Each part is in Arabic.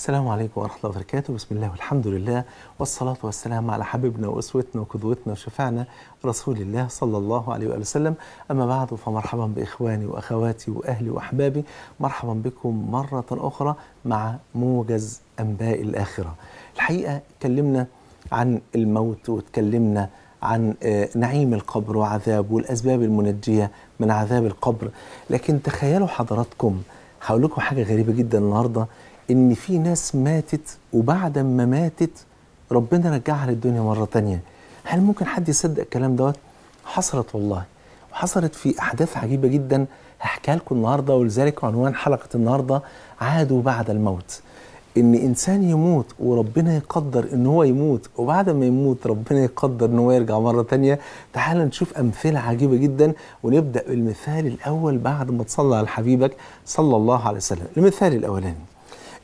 السلام عليكم ورحمة الله وبركاته بسم الله والحمد لله والصلاة والسلام على حبيبنا وأسوتنا وقدوتنا وشفعنا رسول الله صلى الله عليه وآله وسلم أما بعد فمرحبا بإخواني وأخواتي وأهلي وأحبابي مرحبا بكم مرة أخرى مع موجز أنباء الآخرة الحقيقة اتكلمنا عن الموت واتكلمنا عن آه، نعيم القبر وعذابه والأسباب المنجية من عذاب القبر لكن تخيلوا حضراتكم هقول لكم حاجة غريبة جدا النهارده ان في ناس ماتت وبعد ما ماتت ربنا رجعها للدنيا مره تانية هل ممكن حد يصدق الكلام دوت حصلت والله وحصلت في احداث عجيبه جدا هحكيها لكم النهارده ولذلك عنوان حلقه النهارده عادوا بعد الموت ان انسان يموت وربنا يقدر ان هو يموت وبعد ما يموت ربنا يقدر ان هو يرجع مره تانية تعال نشوف امثله عجيبه جدا ونبدا بالمثال الاول بعد ما تصلي على حبيبك صلى الله عليه وسلم المثال الاولاني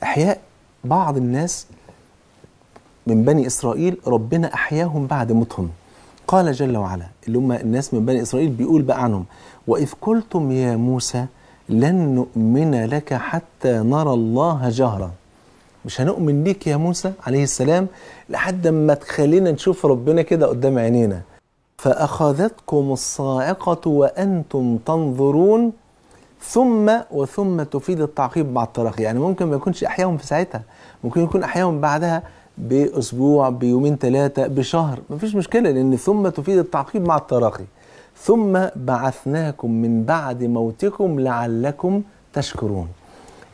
احياء بعض الناس من بني اسرائيل ربنا احياهم بعد موتهم قال جل وعلا اللي هم الناس من بني اسرائيل بيقول بقى عنهم واذ قلتم يا موسى لن نؤمن لك حتى نرى الله جهرا مش هنؤمن ليك يا موسى عليه السلام لحد ما تخلينا نشوف ربنا كده قدام عينينا فأخذتكم الصاعقة وأنتم تنظرون ثم وثم تفيد التعقيب مع التراخي يعني ممكن ما يكونش احياهم في ساعتها ممكن يكون احياهم بعدها باسبوع بيومين ثلاثه بشهر ما فيش مشكله لان ثم تفيد التعقيب مع التراخي ثم بعثناكم من بعد موتكم لعلكم تشكرون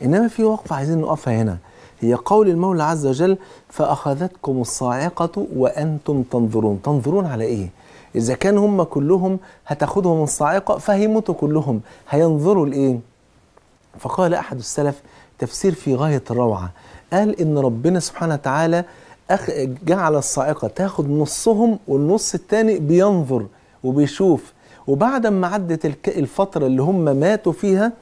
انما في وقفه عايزين نقفها هنا هي قول المولى عز وجل فاخذتكم الصاعقه وانتم تنظرون تنظرون على ايه إذا كان هم كلهم هتاخدهم الصاعقة فهيموتوا كلهم هينظروا لإيه؟ فقال أحد السلف تفسير في غاية الروعة قال إن ربنا سبحانه وتعالى أخ جعل الصاعقة تاخد نصهم والنص الثاني بينظر وبيشوف وبعد ما عدت الفترة اللي هم ماتوا فيها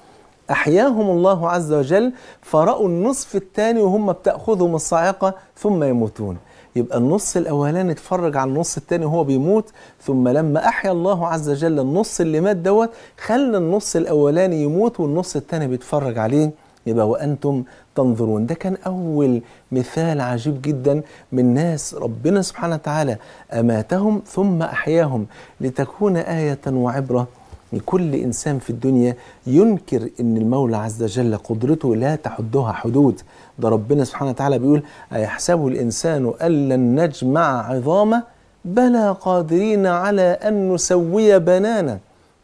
أحياهم الله عز وجل فرأوا النصف الثاني وهم بتأخذهم الصاعقة ثم يموتون يبقى النص الاولاني اتفرج على النص الثاني وهو بيموت ثم لما احيا الله عز وجل النص اللي مات دوت خلى النص الاولاني يموت والنص الثاني بيتفرج عليه يبقى وانتم تنظرون ده كان اول مثال عجيب جدا من ناس ربنا سبحانه وتعالى اماتهم ثم احياهم لتكون ايه وعبره لكل انسان في الدنيا ينكر ان المولى عز وجل قدرته لا تحدها حدود ده ربنا سبحانه وتعالى بيقول أيحسب الإنسان أن لن نجمع عظامه بلى قادرين على أن نسوي بنانا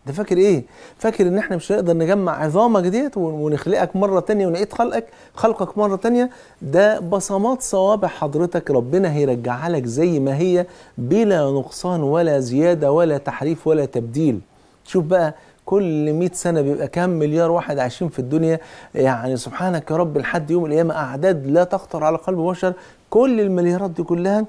ده فاكر ايه؟ فاكر ان احنا مش هنقدر نجمع عظامك ديت ونخلقك مره تانية ونعيد خلقك خلقك مره تانية ده بصمات صوابع حضرتك ربنا هيرجعها لك زي ما هي بلا نقصان ولا زياده ولا تحريف ولا تبديل. شوف بقى كل 100 سنه بيبقى كام مليار واحد عايشين في الدنيا يعني سبحانك يا رب لحد يوم القيامه اعداد لا تخطر على قلب بشر كل المليارات دي كلها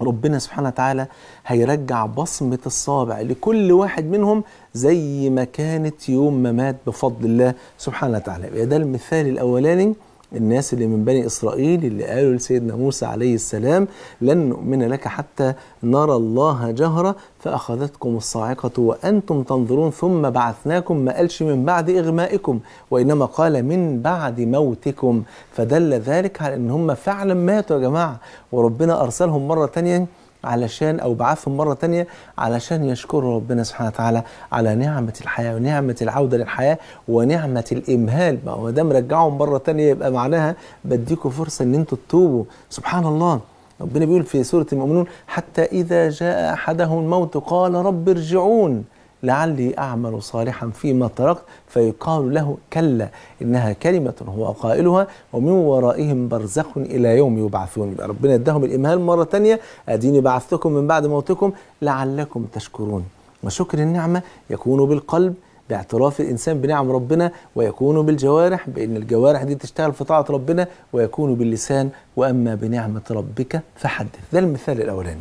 ربنا سبحانه وتعالى هيرجع بصمة الصابع لكل واحد منهم زي ما كانت يوم ما مات بفضل الله سبحانه وتعالى يبقى ده المثال الأولاني الناس اللي من بني إسرائيل اللي قالوا لسيدنا موسى عليه السلام لن نؤمن لك حتى نرى الله جهرة فأخذتكم الصاعقة وأنتم تنظرون ثم بعثناكم ما قالش من بعد إغمائكم وإنما قال من بعد موتكم فدل ذلك على أن هم فعلا ماتوا يا جماعة وربنا أرسلهم مرة تانية علشان أو بعافهم مرة تانية علشان يشكروا ربنا سبحانه وتعالى على نعمة الحياة ونعمة العودة للحياة ونعمة الإمهال ما هو ده مرجعهم مرة تانية يبقى معناها بديكوا فرصة إن أنتوا تتوبوا سبحان الله ربنا بيقول في سورة المؤمنون حتى إذا جاء أحدهم الموت قال رب ارجعون لعلي أعمل صالحا فيما تركت فيقال له كلا إنها كلمة هو قائلها ومن ورائهم برزخ إلى يوم يبعثون يبقى ربنا اداهم الإمهال مرة تانية أديني بعثتكم من بعد موتكم لعلكم تشكرون وشكر النعمة يكون بالقلب باعتراف الإنسان بنعم ربنا ويكون بالجوارح بأن الجوارح دي تشتغل في طاعة ربنا ويكون باللسان وأما بنعمة ربك فحدث ده المثال الأولاني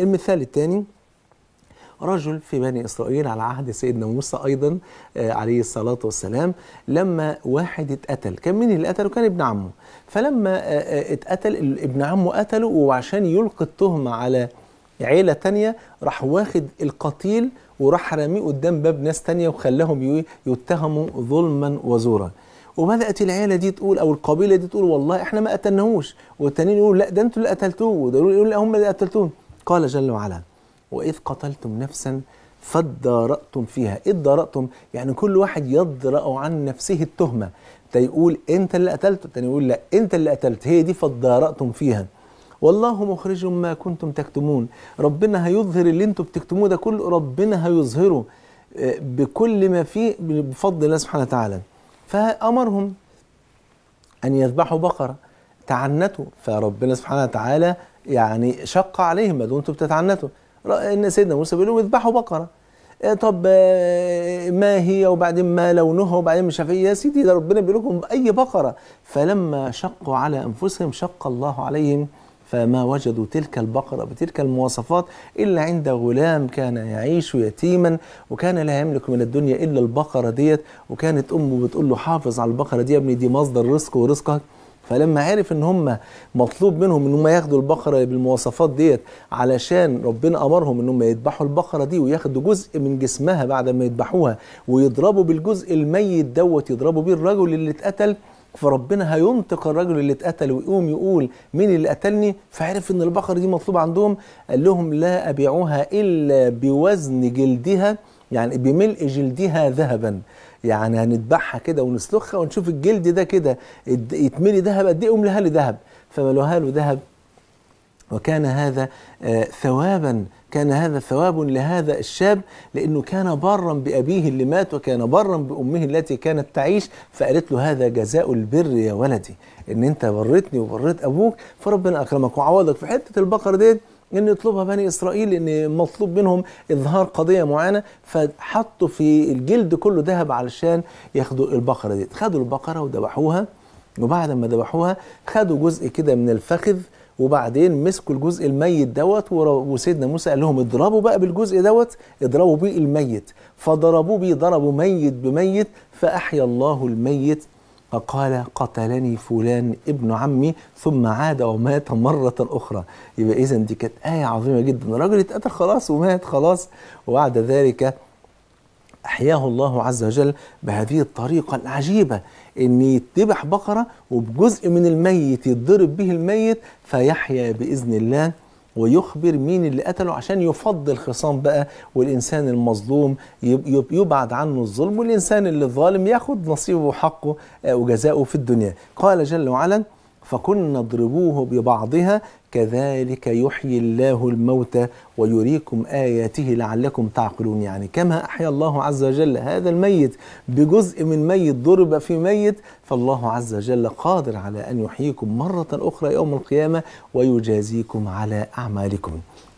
المثال الثاني رجل في بني إسرائيل على عهد سيدنا موسى أيضا آه، عليه الصلاة والسلام لما واحد اتقتل كان مين اللي قتله كان ابن عمه فلما آه، آه، اتقتل ابن عمه قتله وعشان يلقي التهمة على عيلة تانية راح واخد القتيل وراح راميه قدام باب ناس تانية وخلاهم يتهموا ظلما وزورا وبدات العيله دي تقول او القبيله دي تقول والله احنا ما قتلناهوش والتانيين يقولوا لا ده انتوا اللي قتلتوه ودول يقولوا لا هم اللي قتلتوه قال جل وعلا وإذ قتلتم نفسا فادارأتم فيها ادارأتم يعني كل واحد يدرأ عن نفسه التهمة ده يقول انت اللي قتلت التاني يقول لا انت اللي قتلت هي دي فادارأتم فيها والله مخرج ما كنتم تكتمون ربنا هيظهر اللي انتم بتكتموه ده كله ربنا هيظهره آه، بكل ما فيه بفضل الله سبحانه وتعالى فأمرهم أن يذبحوا بقرة تعنتوا فربنا سبحانه وتعالى يعني شق عليهم ما دمتم بتتعنتوا ان سيدنا موسى بيقول لهم اذبحوا بقره إيه، طب آه، ما هي وبعدين ما لونها وبعدين مش عارف إيه. يا سيدي ده ربنا بيقول لكم اي بقره فلما شقوا على انفسهم شق الله عليهم فما وجدوا تلك البقرة بتلك المواصفات إلا عند غلام كان يعيش يتيما وكان لا يملك من الدنيا إلا البقرة ديت وكانت أمه بتقول له حافظ على البقرة دي يا ابني دي مصدر رزق ورزقك فلما عرف ان هم مطلوب منهم ان هم ياخدوا البقره بالمواصفات ديت علشان ربنا امرهم ان هم يذبحوا البقره دي وياخدوا جزء من جسمها بعد ما يذبحوها ويضربوا بالجزء الميت دوت يضربوا بيه الرجل اللي اتقتل فربنا هينطق الرجل اللي اتقتل ويقوم يقول مين اللي قتلني فعرف ان البقره دي مطلوبه عندهم قال لهم لا ابيعوها الا بوزن جلدها يعني بملء جلدها ذهبا يعني هنذبحها كده ونسلخها ونشوف الجلد ده كده يتملي ذهب قد ايه املها لي ذهب فملوها له ذهب وكان هذا آه، ثوابا كان هذا ثواب لهذا الشاب لانه كان برا بابيه اللي مات وكان برا بامه التي كانت تعيش فقالت له هذا جزاء البر يا ولدي ان انت برتني وبرت ابوك فربنا اكرمك وعوضك في حته البقر ديت ان يطلبها بني اسرائيل ان مطلوب منهم اظهار قضيه معينه فحطوا في الجلد كله ذهب علشان ياخدوا البقره دي خدوا البقره وذبحوها وبعد ما ذبحوها خدوا جزء كده من الفخذ وبعدين مسكوا الجزء الميت دوت وسيدنا موسى قال لهم اضربوا بقى بالجزء دوت اضربوا بيه الميت فضربوه بيه ضربوا ميت بميت فاحيا الله الميت فقال قتلني فلان ابن عمي ثم عاد ومات مرة أخرى يبقى إذا دي كانت آية عظيمة جدا الراجل اتقتل خلاص ومات خلاص وبعد ذلك أحياه الله عز وجل بهذه الطريقة العجيبة إن يتبح بقرة وبجزء من الميت يتضرب به الميت فيحيا بإذن الله ويخبر مين اللي قتله عشان يفضي الخصام بقى والإنسان المظلوم يبعد عنه الظلم والإنسان اللي الظالم ياخد نصيبه وحقه آه، وجزاؤه في الدنيا قال جل وعلا فكنا اضربوه ببعضها كذلك يحيي الله الموتى ويريكم آياته لعلكم تعقلون يعني كما أحيا الله عز وجل هذا الميت بجزء من ميت ضرب في ميت فالله عز وجل قادر على أن يحييكم مرة أخرى يوم القيامة ويجازيكم على أعمالكم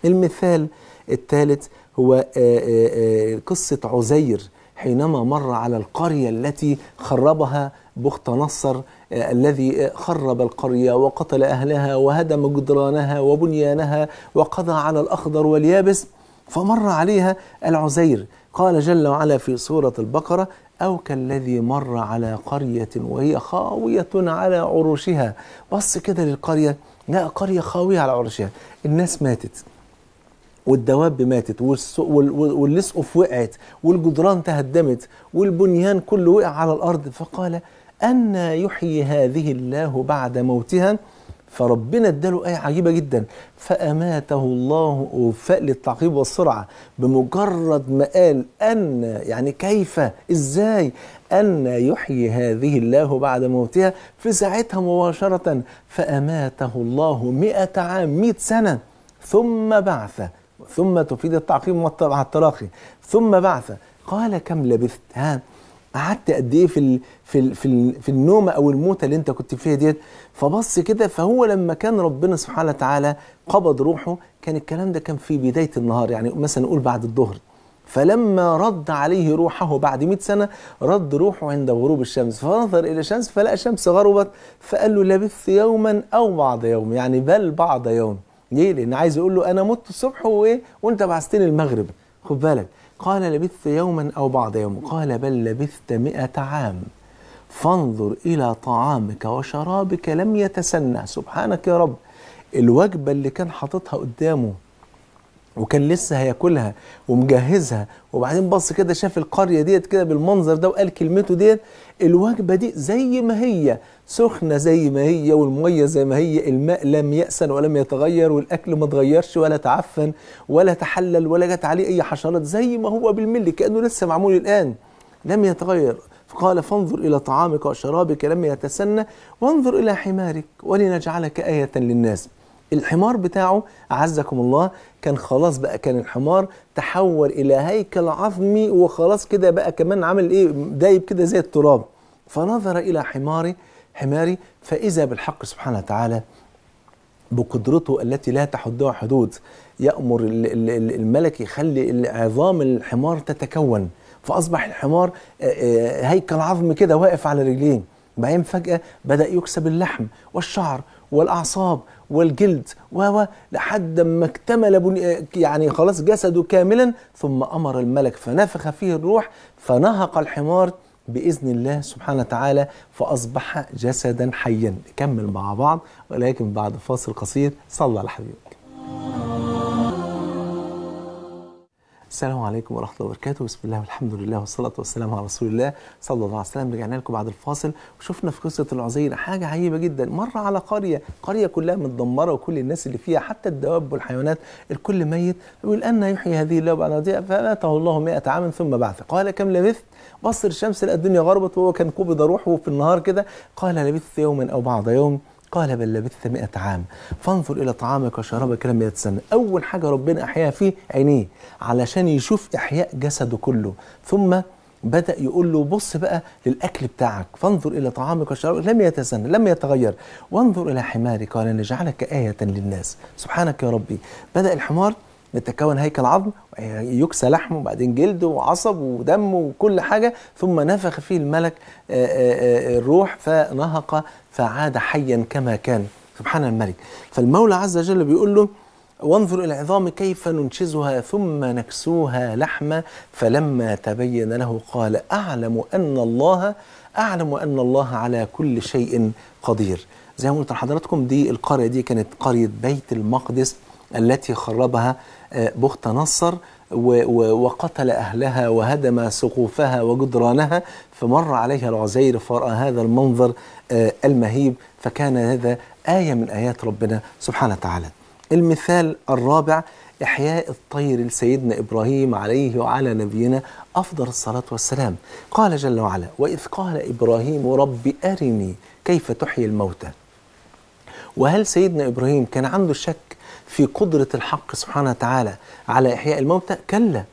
المثال الثالث هو آه، آه، آه، قصة عزير حينما مر على القرية التي خربها بخت نصر آه، الذي آه، خرب القرية وقتل أهلها وهدم جدرانها وبنيانها وقضى على الأخضر واليابس فمر عليها العزير قال جل وعلا في سورة البقرة أو كالذي مر على قرية وهي خاوية على عروشها بص كده للقرية لا قرية خاوية على عروشها الناس ماتت والدواب ماتت واللسقف وقعت والجدران تهدمت والبنيان كله وقع على الأرض فقال أن يحيي هذه الله بعد موتها فربنا اداله آية عجيبة جدا فأماته الله وفاء للتعقيب والسرعة بمجرد ما قال أن يعني كيف إزاي أن يحيي هذه الله بعد موتها في ساعتها مباشرة فأماته الله مئة عام مئة سنة ثم بعث ثم تفيد التعقيم والتراخي التراخي ثم بعث قال كم لبثت ها قعدت قد ايه في الـ في الـ في, الـ في النومه او الموته اللي انت كنت فيها ديت فبص كده فهو لما كان ربنا سبحانه وتعالى قبض روحه كان الكلام ده كان في بدايه النهار يعني مثلا نقول بعد الظهر فلما رد عليه روحه بعد 100 سنه رد روحه عند غروب الشمس فنظر الى الشمس فلقى الشمس غربت فقال له لبثت يوما او بعض يوم يعني بل بعض يوم ليه؟ لأن عايز يقول له أنا مت الصبح وإيه وأنت بعثتني المغرب خد بالك قال لبثت يوما أو بعض يوم قال بل لبثت مئة عام فانظر إلى طعامك وشرابك لم يتسنى سبحانك يا رب الوجبة اللي كان حاططها قدامه وكان لسه هياكلها ومجهزها وبعدين بص كده شاف القريه ديت كده بالمنظر ده وقال كلمته ديت الوجبه دي زي ما هي سخنه زي ما هي والميه زي ما هي الماء لم يأسن ولم يتغير والاكل ما اتغيرش ولا تعفن ولا تحلل ولا جت عليه اي حشرات زي ما هو بالملي كانه لسه معمول الان لم يتغير فقال فانظر إلى طعامك وشرابك لم يتسنى وانظر إلى حمارك ولنجعلك آية للناس الحمار بتاعه أعزكم الله كان خلاص بقى كان الحمار تحول الى هيكل عظمي وخلاص كده بقى كمان عامل ايه دايب كده زي التراب فنظر الى حماري حماري فاذا بالحق سبحانه وتعالى بقدرته التي لا تحدها حدود يامر الملك يخلي عظام الحمار تتكون فاصبح الحمار آه، آه، هيكل عظم كده واقف على رجلين بعدين فجاه بدا يكسب اللحم والشعر والاعصاب والجلد و لحد ما اكتمل يعني خلاص جسده كاملا ثم امر الملك فنفخ فيه الروح فنهق الحمار باذن الله سبحانه وتعالى فاصبح جسدا حيا نكمل مع بعض ولكن بعد فاصل قصير صلى على حبيبك السلام عليكم ورحمة الله وبركاته بسم الله والحمد لله والصلاة والسلام على رسول الله صلى الله عليه وسلم رجعنا لكم بعد الفاصل وشفنا في قصة العزير حاجة عجيبة جدا مر على قرية قرية كلها متدمرة وكل الناس اللي فيها حتى الدواب والحيوانات الكل ميت يقول أن يحيي هذه الله بعد فماته الله مئة عام ثم بعث قال كم لبثت بصر الشمس لقى الدنيا غربت وهو كان قبض روحه في النهار كده قال لبثت يوما أو بعض يوم قال بل لبثت مئة عام فانظر إلى طعامك وشرابك لم يتسنى أول حاجة ربنا احياها فيه عينيه علشان يشوف إحياء جسده كله ثم بدأ يقول له بص بقى للأكل بتاعك فانظر إلى طعامك وشرابك لم يتسنى لم يتغير وانظر إلى حمارك قال نجعلك آية للناس سبحانك يا ربي بدأ الحمار بتتكون هيكل عظم آه، يكسى لحمه وبعدين جلده وعصب ودمه وكل حاجه ثم نفخ فيه الملك آه، آه، الروح فنهق فعاد حيا كما كان سبحان الملك فالمولى عز وجل بيقول له وانظر الى العظام كيف ننشزها ثم نكسوها لحما فلما تبين له قال اعلم ان الله اعلم ان الله على كل شيء قدير زي ما قلت لحضراتكم دي القريه دي كانت قريه بيت المقدس التي خربها بخت نصر وقتل أهلها وهدم سقوفها وجدرانها فمر عليها العزير فرأى هذا المنظر آه، المهيب فكان هذا آية من آيات ربنا سبحانه وتعالى المثال الرابع إحياء الطير لسيدنا إبراهيم عليه وعلى نبينا أفضل الصلاة والسلام قال جل وعلا وإذ قال إبراهيم رب أرني كيف تحيي الموتى وهل سيدنا إبراهيم كان عنده شك في قدرة الحق سبحانه وتعالى على إحياء الموتى كلا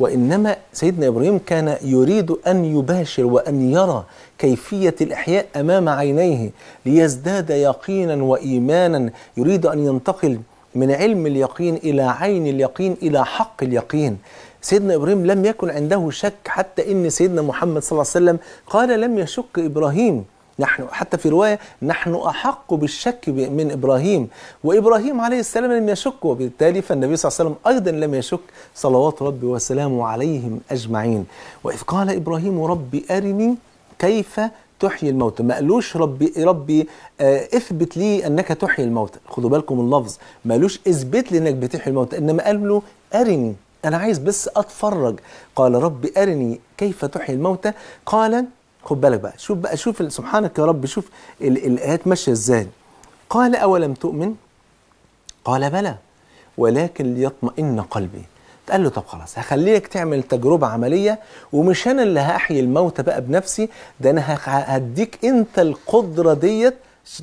وإنما سيدنا إبراهيم كان يريد أن يباشر وأن يرى كيفية الإحياء أمام عينيه ليزداد يقينا وإيمانا يريد أن ينتقل من علم اليقين إلى عين اليقين إلى حق اليقين سيدنا إبراهيم لم يكن عنده شك حتى إن سيدنا محمد صلى الله عليه وسلم قال لم يشك إبراهيم نحن حتى في رواية نحن أحق بالشك من إبراهيم وإبراهيم عليه السلام لم يشك وبالتالي فالنبي صلى الله عليه وسلم أيضا لم يشك صلوات ربي وسلامه عليهم أجمعين وإذ قال إبراهيم ربي أرني كيف تحيي الموتى ما قالوش ربي ربي آه، اثبت لي انك تحيي الموتى خدوا بالكم اللفظ ما قالوش اثبت لي انك بتحيي الموتى انما قال له ارني انا عايز بس اتفرج قال ربي ارني كيف تحيي الموتى قال خد بالك بقى شوف بقى شوف سبحانك يا رب شوف الايات ماشيه ازاي قال اولم تؤمن قال بلى ولكن ليطمئن قلبي قال له طب خلاص هخليك تعمل تجربة عملية ومش أنا اللي هأحيي الموتى بقى بنفسي ده أنا هديك أنت القدرة ديت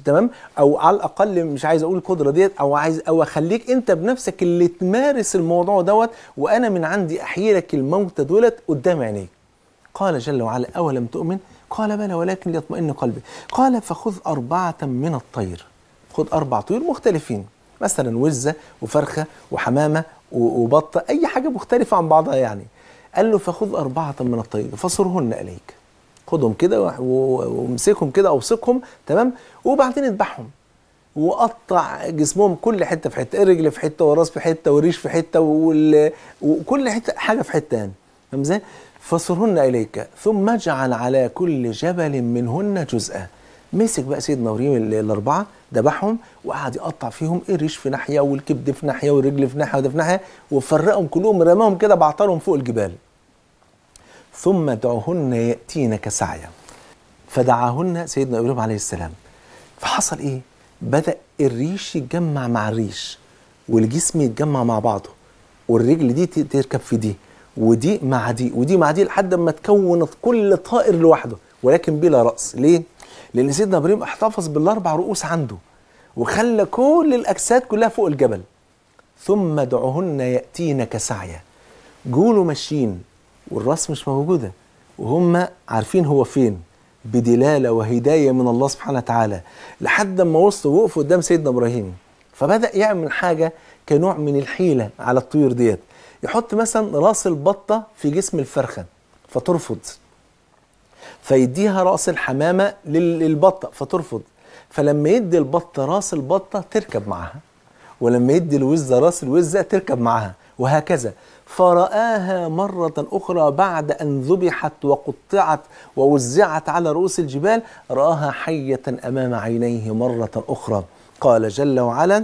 تمام أو على الأقل مش عايز أقول القدرة ديت أو عايز أو أخليك أنت بنفسك اللي تمارس الموضوع دوت وأنا من عندي أحيي لك الموتى دولت قدام عينيك قال جل وعلا أولم تؤمن قال بلى ولكن ليطمئن قلبي قال فخذ أربعة من الطير خذ أربع طيور مختلفين مثلا وزة وفرخة وحمامة وبطة أي حاجة مختلفة عن بعضها يعني قال له فخذ أربعة من الطير فصرهن إليك خدهم كده وامسكهم كده أوثقهم تمام وبعدين اذبحهم وقطع جسمهم كل حته في حته الرجل في حته والراس في حته والريش في حته وكل حته حاجه في حته يعني فاهم ازاي؟ فصرهن إليك ثم اجعل على كل جبل منهن جزءا مسك بقى سيدنا إبراهيم الأربعة ذبحهم وقعد يقطع فيهم الريش في ناحية والكبد في ناحية والرجل في ناحية وده في ناحية وفرقهم كلهم رماهم كده بعطرهم فوق الجبال ثم ادعوهن يأتينك سعيا فدعاهن سيدنا إبراهيم عليه السلام فحصل إيه؟ بدأ الريش يتجمع مع الريش والجسم يتجمع مع بعضه والرجل دي تركب في دي ودي مع دي ودي مع دي لحد ما تكون كل طائر لوحده ولكن بلا راس ليه لان سيدنا ابراهيم احتفظ بالاربع رؤوس عنده وخلى كل الاجساد كلها فوق الجبل ثم دعهن ياتينك سعيا جوله ماشيين والراس مش موجوده وهم عارفين هو فين بدلاله وهدايه من الله سبحانه وتعالى لحد ما وصلوا وقفوا قدام سيدنا ابراهيم فبدا يعمل حاجه كنوع من الحيله على الطيور ديت يحط مثلا راس البطه في جسم الفرخه فترفض فيديها راس الحمامه للبطه فترفض فلما يدي البطه راس البطه تركب معاها ولما يدي الوزه راس الوزه تركب معاها وهكذا فرآها مرة أخرى بعد أن ذبحت وقطعت ووزعت على رؤوس الجبال رآها حية أمام عينيه مرة أخرى قال جل وعلا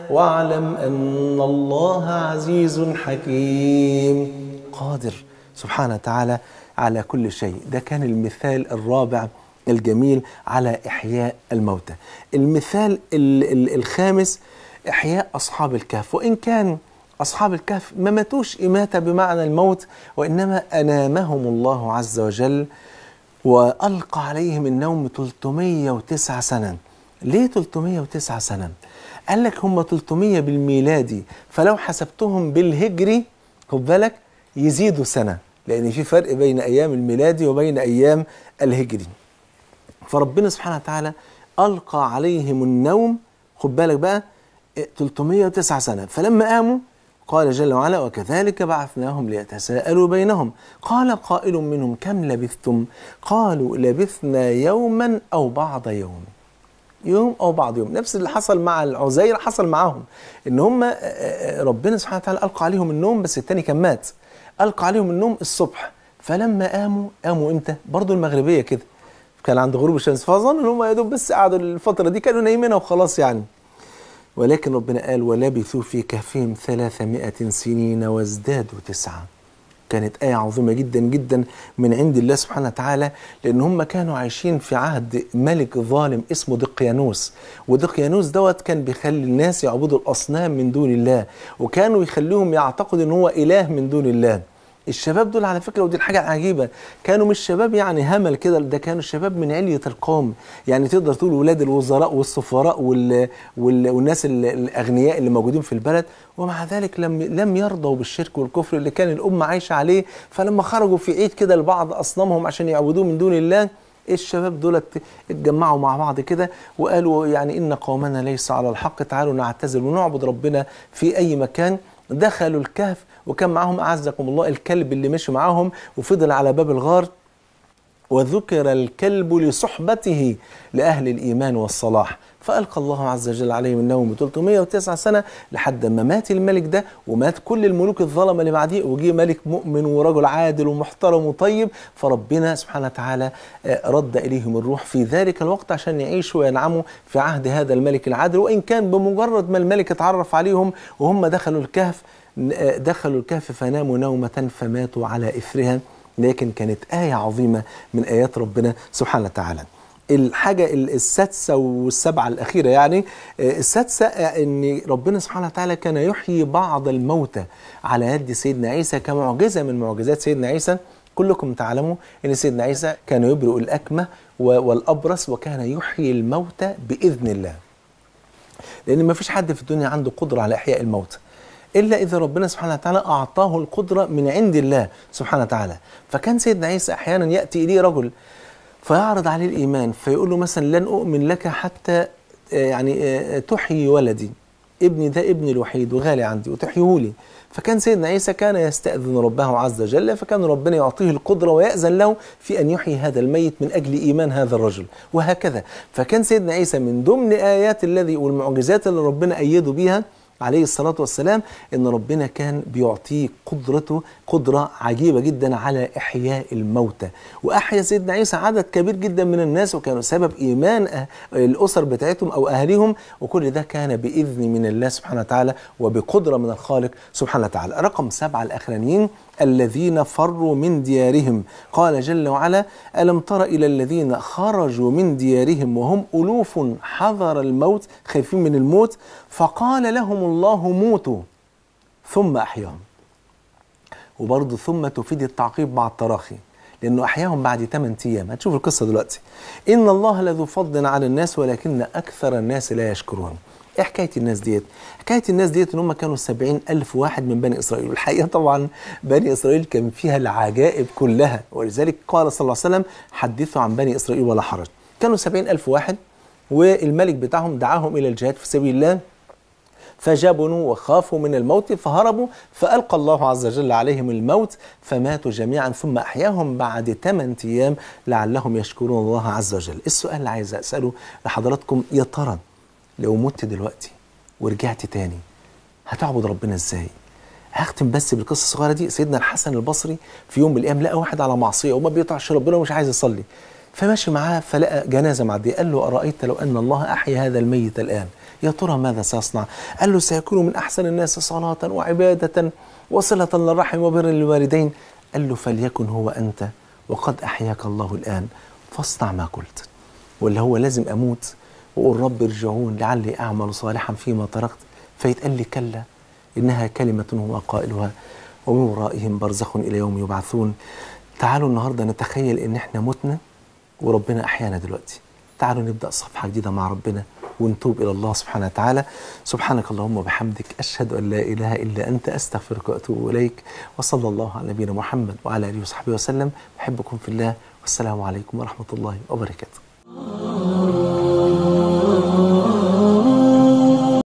واعلم أن الله عزيز حكيم قادر سبحانه وتعالى على كل شيء ده كان المثال الرابع الجميل على إحياء الموتى المثال الخامس إحياء أصحاب الكهف وإن كان أصحاب الكهف ما ماتوش إماتة بمعنى الموت وإنما أنامهم الله عز وجل وألقى عليهم النوم 309 سنة ليه 309 سنة؟ قال لك هم 300 بالميلادي فلو حسبتهم بالهجري خد بالك يزيدوا سنة لأن في فرق بين أيام الميلادي وبين أيام الهجري فربنا سبحانه وتعالى ألقى عليهم النوم خد بالك بقى 309 سنة فلما قاموا قال جل وعلا وكذلك بعثناهم ليتساءلوا بينهم قال قائل منهم كم لبثتم قالوا لبثنا يوما أو بعض يوم يوم او بعض يوم نفس اللي حصل مع العزير حصل معاهم ان هم آه، آه، ربنا سبحانه وتعالى القى عليهم النوم بس الثاني كان مات القى عليهم النوم الصبح فلما قاموا قاموا امتى برضو المغربيه كده كان عند غروب الشمس فظن ان هم يا دوب بس قعدوا الفتره دي كانوا نايمينها وخلاص يعني ولكن ربنا قال ولبثوا في كهفهم 300 سنين وازدادوا تسعه كانت آية عظيمة جدا جدا من عند الله سبحانه وتعالى لأن هم كانوا عايشين في عهد ملك ظالم اسمه دقيانوس ودقيانوس دوت كان بيخلي الناس يعبدوا الأصنام من دون الله وكانوا يخليهم يعتقدوا إن هو إله من دون الله الشباب دول على فكره ودي الحاجه عجيبه كانوا مش شباب يعني همل كده ده كانوا الشباب من عليه القوم يعني تقدر تقول ولاد الوزراء والسفراء وال... وال... والناس الاغنياء اللي موجودين في البلد ومع ذلك لم لم يرضوا بالشرك والكفر اللي كان الامه عايشه عليه فلما خرجوا في عيد كده لبعض اصنامهم عشان يعبدوه من دون الله الشباب دولت اتجمعوا مع بعض كده وقالوا يعني ان قومنا ليس على الحق تعالوا نعتزل ونعبد ربنا في اي مكان دخلوا الكهف وكان معاهم أعزكم الله الكلب اللي مشي معاهم وفضل على باب الغار وذكر الكلب لصحبته لأهل الإيمان والصلاح فألقى الله عز وجل عليهم النوم ب 309 سنة لحد ما مات الملك ده ومات كل الملوك الظلمة اللي بعديه وجي ملك مؤمن ورجل عادل ومحترم وطيب فربنا سبحانه وتعالى آه، رد إليهم الروح في ذلك الوقت عشان يعيشوا وينعموا في عهد هذا الملك العادل وإن كان بمجرد ما الملك اتعرف عليهم وهم دخلوا الكهف آه، دخلوا الكهف فناموا نومة فماتوا على إثرها لكن كانت آية عظيمة من آيات ربنا سبحانه وتعالى الحاجة السادسة والسبعة الأخيرة يعني آه، السادسة آه، أن ربنا سبحانه وتعالى كان يحيي بعض الموتى على يد سيدنا عيسى كمعجزة من معجزات سيدنا عيسى كلكم تعلموا أن سيدنا عيسى كان يبرئ الأكمة والأبرص وكان يحيي الموتى بإذن الله لأن ما فيش حد في الدنيا عنده قدرة على إحياء الموتى الا اذا ربنا سبحانه وتعالى اعطاه القدره من عند الله سبحانه وتعالى فكان سيدنا عيسى احيانا ياتي اليه رجل فيعرض عليه الإيمان فيقول له مثلا لن أؤمن لك حتى آه، يعني آه، تحيي ولدي ابني ده ابني الوحيد وغالي عندي وتحيه لي فكان سيدنا عيسى كان يستأذن ربه عز وجل فكان ربنا يعطيه القدرة ويأذن له في أن يحيي هذا الميت من أجل إيمان هذا الرجل وهكذا فكان سيدنا عيسى من ضمن آيات الذي والمعجزات اللي ربنا أيده بها عليه الصلاة والسلام إن ربنا كان بيعطيه قدرته قدرة عجيبة جدا على إحياء الموتى وأحيا سيدنا عيسى عدد كبير جدا من الناس وكانوا سبب إيمان أه- الأسر بتاعتهم أو أهلهم وكل ده كان بإذن من الله سبحانه وتعالى وبقدرة من الخالق سبحانه وتعالى رقم سبعة الأخرانيين الذين فروا من ديارهم قال جل وعلا ألم تر إلى الذين خرجوا من ديارهم وهم ألوف حذر الموت خايفين من الموت فقال لهم الله موتوا ثم أحياهم وبرضه ثم تفيد التعقيب مع التراخي لأنه أحياهم بعد 8 أيام هتشوف القصة دلوقتي إن الله لذو فضل على الناس ولكن أكثر الناس لا يشكرون ايه حكايه الناس ديت؟ حكايه الناس ديت ان هم كانوا 70 الف واحد من بني اسرائيل، والحقيقه طبعا بني اسرائيل كان فيها العجائب كلها، ولذلك قال صلى الله عليه وسلم حدثوا عن بني اسرائيل ولا حرج. كانوا 70 الف واحد والملك بتاعهم دعاهم الى الجهاد في سبيل الله فجبنوا وخافوا من الموت فهربوا فألقى الله عز وجل عليهم الموت فماتوا جميعا ثم أحياهم بعد 8 أيام لعلهم يشكرون الله عز وجل السؤال اللي عايز أسأله لحضراتكم يا ترى لو مت دلوقتي ورجعت تاني هتعبد ربنا ازاي هختم بس بالقصه الصغيره دي سيدنا الحسن البصري في يوم من الايام لقى واحد على معصيه وما بيطعش ربنا ومش عايز يصلي فماشي معاه فلقى جنازه معديه قال له ارايت لو ان الله احيا هذا الميت الان يا ترى ماذا سيصنع قال له سيكون من أحسن الناس صلاة وعبادة وصلة للرحم وبر للوالدين قال له فليكن هو أنت وقد أحياك الله الآن فاصنع ما قلت ولا هو لازم أموت وأقول رب ارجعون لعلي أعمل صالحا فيما تركت فيتقال لي كلا إنها كلمة هو قائلها ومن ورائهم برزخ إلى يوم يبعثون تعالوا النهاردة نتخيل إن إحنا متنا وربنا أحيانا دلوقتي تعالوا نبدأ صفحة جديدة مع ربنا ونتوب إلى الله سبحانه وتعالى سبحانك اللهم وبحمدك أشهد أن لا إله إلا أنت أستغفرك وأتوب إليك وصلى الله على نبينا محمد وعلى آله وصحبه وسلم أحبكم في الله والسلام عليكم ورحمة الله وبركاته